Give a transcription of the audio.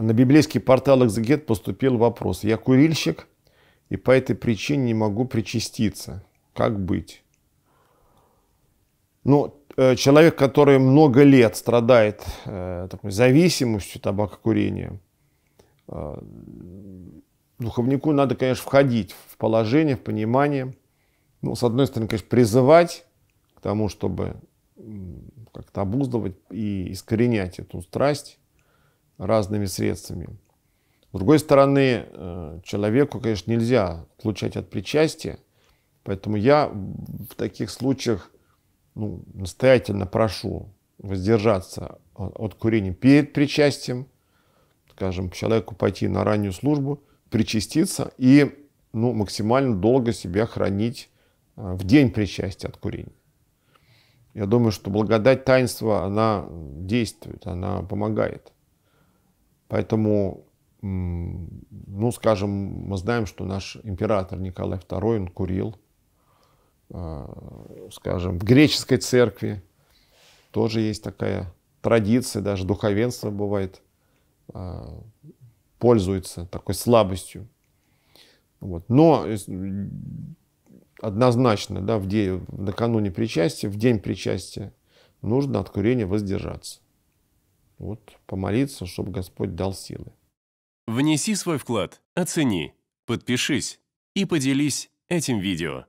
На библейский портал «Экзегет» поступил вопрос. Я курильщик, и по этой причине не могу причаститься. Как быть? Ну, э, человек, который много лет страдает э, такой зависимостью табакокурения, э, духовнику надо, конечно, входить в положение, в понимание. Ну, с одной стороны, конечно, призывать к тому, чтобы как-то обуздывать и искоренять эту страсть разными средствами. С другой стороны, э, человеку, конечно, нельзя получать от причастия, поэтому я в таких случаях ну, настоятельно прошу воздержаться от курения перед причастием, скажем, человеку пойти на раннюю службу, причаститься и ну, максимально долго себя хранить э, в день причастия от курения. Я думаю, что благодать таинства, она действует, она помогает. Поэтому, ну, скажем, мы знаем, что наш император Николай II, он курил, а, скажем, в греческой церкви тоже есть такая традиция, даже духовенство бывает, а, пользуется такой слабостью. Вот. Но однозначно, да, в день, накануне причастия, в день причастия нужно от курения воздержаться. Вот помолиться, чтобы Господь дал силы. Внеси свой вклад, оцени, подпишись и поделись этим видео.